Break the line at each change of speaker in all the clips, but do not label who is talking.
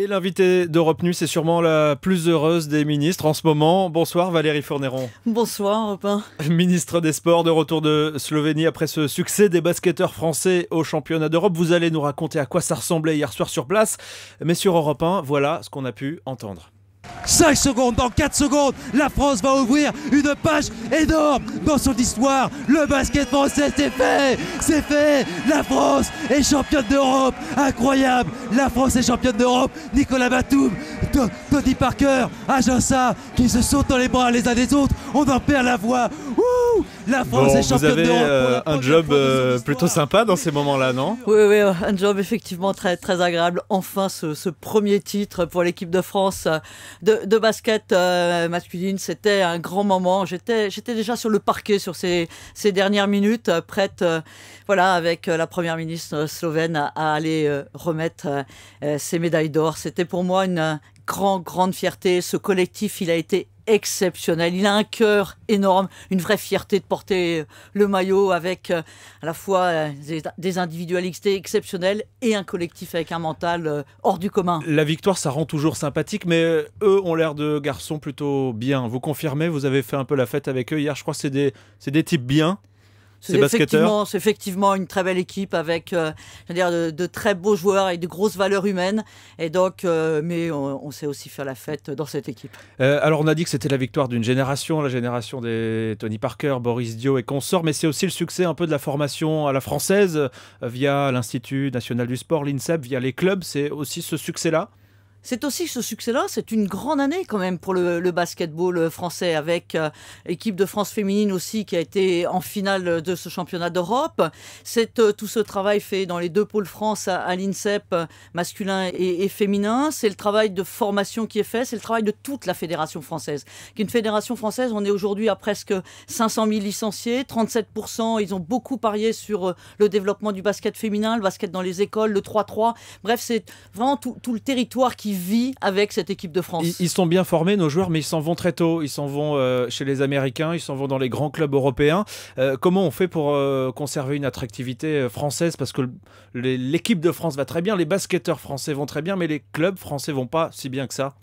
Et l'invité d'Europe Nuit, c'est sûrement la plus heureuse des ministres en ce moment. Bonsoir Valérie Fourneron.
Bonsoir Robin.
Ministre des Sports de retour de Slovénie après ce succès des basketteurs français au championnat d'Europe. Vous allez nous raconter à quoi ça ressemblait hier soir sur place. Mais sur Europe 1, voilà ce qu'on a pu entendre. 5 secondes, dans 4 secondes, la France va ouvrir une page énorme dans son histoire. Le basket français, c'est fait C'est fait La France est championne d'Europe Incroyable La France est championne d'Europe Nicolas Batum, Tony Parker, Agença, qui se sautent dans les bras les uns des autres. On en perd la voix. La France est championne Vous avez euh, un job euh, plutôt sympa dans ces moments-là, non
Oui, oui, un job effectivement très, très agréable. Enfin, ce, premier titre pour l'équipe de France euh, de, basket masculine, c'était un grand moment. J'étais, déjà sur le parquet sur ces, ces dernières minutes, prête, voilà, avec la première ministre slovène à, aller remettre ses médailles d'or. C'était pour moi une grande, grande fierté. Ce collectif, il a été exceptionnel. Il a un cœur énorme, une vraie fierté de porter euh, le maillot avec euh, à la fois euh, des, individualités exceptionnelles et un collectif avec un mental
hors du commun. La victoire, ça rend toujours sympathique, mais eux ont l'air de garçons plutôt bien. Vous confirmez, vous avez fait un peu la fête avec eux hier. Je crois que c'est des types bien. C'est
effectivement, une très belle équipe avec euh, dire, de, très beaux joueurs et de grosses valeurs humaines. Et donc, euh, mais on, sait aussi faire la fête dans cette équipe.
Euh, alors, on a dit que c'était la victoire d'une génération, la génération des Tony Parker, Boris Dio et consorts, mais c'est aussi le succès un peu de la formation à la française via l'Institut national du sport, l'INSEP, via les clubs. C'est aussi ce succès-là
c'est aussi ce succès-là, c'est une grande année quand même pour le, le basketball euh, français avec l'équipe euh, de France féminine aussi qui a été en finale de ce championnat d'Europe. C'est euh, tout ce travail fait dans les deux pôles France à, l'INSEP masculin et, féminin. C'est le travail de formation qui est fait, c'est le travail de toute la fédération française. qu'une fédération française, on est aujourd'hui à presque 500 000 licenciés, 37%, ils ont beaucoup parié sur le développement du basket féminin, le basket dans les écoles, le 3-3. Bref, c'est vraiment tout le territoire qui vit avec cette équipe de France. Ils,
sont bien formés, nos joueurs, mais ils s'en vont très tôt. Ils s'en vont euh, chez les Américains, ils s'en vont dans les grands clubs européens. Euh, comment on fait pour euh, conserver une attractivité française Parce que l'équipe de France va très bien, les basketteurs français vont très bien, mais les clubs français vont pas si bien que ça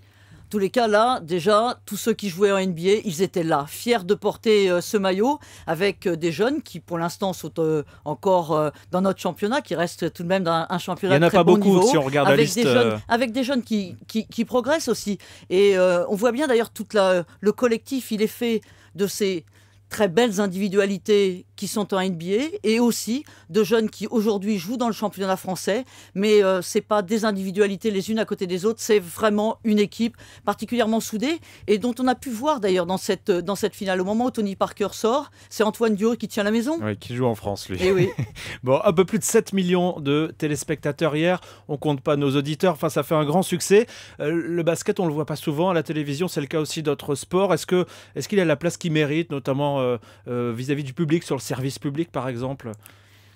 tous les cas, là, déjà, tous ceux qui jouaient en NBA, ils étaient
là, fiers de porter euh, ce maillot, avec euh, des jeunes qui, pour l'instant, sont euh, encore dans notre championnat, qui restent tout de même dans un championnat très niveau. Il en a pas beaucoup si on regarde avec Des jeunes, avec des jeunes qui, progressent aussi. Et on voit bien d'ailleurs, tout le collectif, il est fait de ces très belles individualités qui sont en NBA et aussi de jeunes qui aujourd'hui jouent dans le championnat français. Mais euh, c'est pas des individualités les unes à côté des autres, c'est vraiment une équipe particulièrement soudée et dont on a pu voir d'ailleurs dans cette, euh, dans cette finale. Au moment où Tony Parker sort, c'est Antoine
Dio qui tient la maison. Oui, qui joue en France lui. Eh bon, un peu plus de 7 millions de téléspectateurs hier. On compte pas nos auditeurs. Enfin, ça fait un grand succès. Euh, le basket, on le voit pas souvent à la télévision. C'est le cas aussi d'autres sports. Est-ce que est-ce qu'il a la place qu'il mérite, notamment euh, euh, vis-à-vis du public, sur le service public par exemple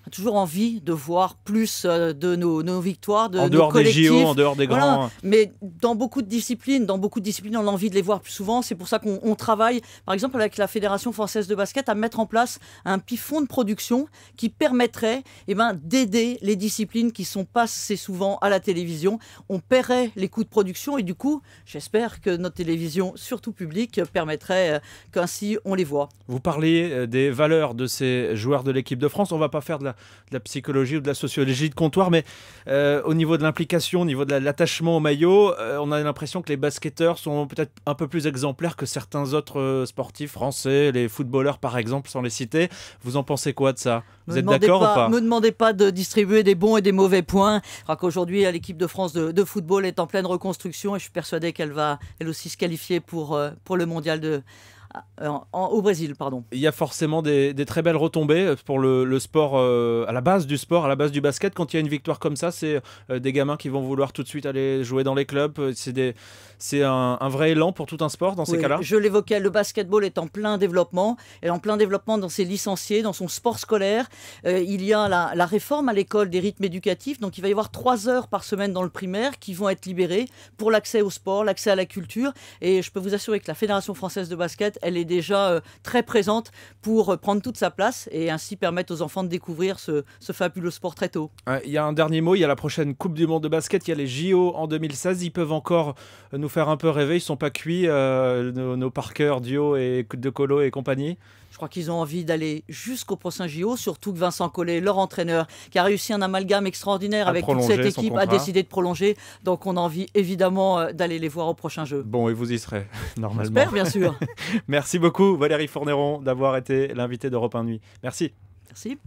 toujours envie de voir plus euh, de nos, nos victoires, de en nos dehors collectifs. des JO, en dehors des grands. Hein. Mais dans beaucoup de disciplines, dans beaucoup de disciplines, on a envie de les voir plus souvent. C'est pour ça qu'on travaille, par exemple, avec la Fédération française de basket, à mettre en place un petit de production qui permettrait et eh ben, d'aider les disciplines qui sont pas assez souvent à la télévision. On paierait les coûts de production et du coup, j'espère que notre télévision, surtout publique, permettrait euh,
qu'ainsi on les voit. Vous parlez euh, des valeurs de ces joueurs de l'équipe de France. On va pas faire de la de la psychologie ou de la sociologie de comptoir, mais euh, au niveau de l'implication, au niveau de l'attachement au maillot, euh, on a l'impression que les basketteurs sont peut-être un peu plus exemplaires que certains autres euh, sportifs français, les footballeurs par exemple, sans les citer. Vous en pensez quoi de ça Vous êtes d'accord ou pas Ne Me
demandez pas de distribuer des bons et des mauvais points. Aujourd'hui, l'équipe de France de, de, football est en pleine reconstruction et je suis persuadé qu'elle va, elle aussi, se qualifier pour, pour le mondial de euh, au Brésil. Pardon.
Il y a forcément des, très belles retombées euh, pour le, sport, euh, à la base du sport, à la base du basket. Quand il y a une victoire comme ça, c'est des gamins qui vont vouloir tout de suite aller jouer dans les clubs. C'est un, vrai élan pour tout un sport dans ces cas-là. Je
l'évoquais, le basketball est en plein développement, est en plein développement dans ses licenciés, dans son sport scolaire. il y a la, la réforme à l'école des rythmes éducatifs, donc il va y avoir trois heures par semaine dans le primaire qui vont être libérées pour l'accès au sport, l'accès à la culture. Et je peux vous assurer que la Fédération française de basket elle est déjà euh, très présente pour euh, prendre toute sa place et ainsi permettre aux enfants de découvrir ce,
fabuleux sport très tôt. Il y a un dernier mot, il y a la prochaine Coupe du Monde de basket, il y a les JO en 2016, ils peuvent encore euh, nous faire un peu rêver, ils sont pas cuits, nos, nos parkers Dio et De Colo et compagnie. Je crois qu'ils ont envie d'aller jusqu'au prochain JO, surtout que Vincent Collet, leur
entraîneur, qui a réussi un amalgame extraordinaire avec toute cette équipe, a décidé de prolonger. Donc on a envie
évidemment d'aller les voir au prochain jeu. Bon, et vous y serez, normalement. J'espère, bien sûr. Merci beaucoup Valérie Fourneyron, d'avoir été l'invité d'Europe 1 Nuit. Merci. Merci.